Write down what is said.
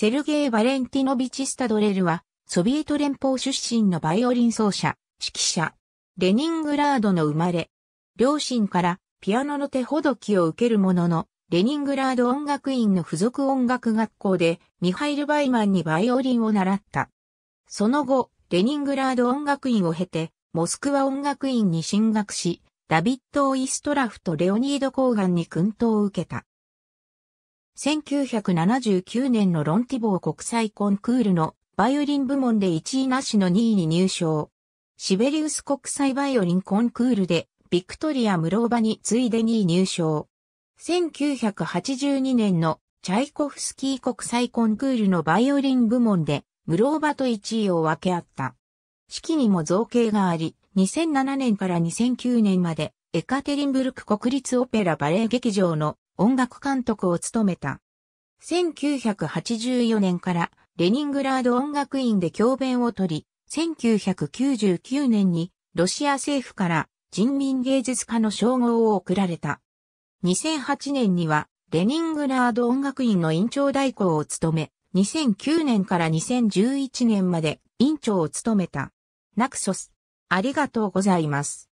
セルゲイ・バレンティノビチ・スタドレルは、ソビエト連邦出身のバイオリン奏者、指揮者、レニングラードの生まれ。両親からピアノの手ほどきを受けるものの、レニングラード音楽院の付属音楽学校でミハイル・バイマンにバイオリンを習った。その後、レニングラード音楽院を経て、モスクワ音楽院に進学し、ダビッド・オイストラフとレオニード・コーガンに訓導を受けた。1979年のロンティボー国際コンクールのバイオリン部門で1位なしの2位に入賞。シベリウス国際バイオリンコンクールでビクトリア・ムローバに次いで2位入賞。1982年のチャイコフスキー国際コンクールのバイオリン部門でムローバと1位を分け合った。式にも造形があり、2007年から2009年までエカテリンブルク国立オペラバレエ劇場の音楽監督を務めた。1984年からレニングラード音楽院で教鞭を取り、1999年にロシア政府から人民芸術家の称号を贈られた。2008年にはレニングラード音楽院の院長代行を務め、2009年から2011年まで院長を務めた。ナクソス。ありがとうございます。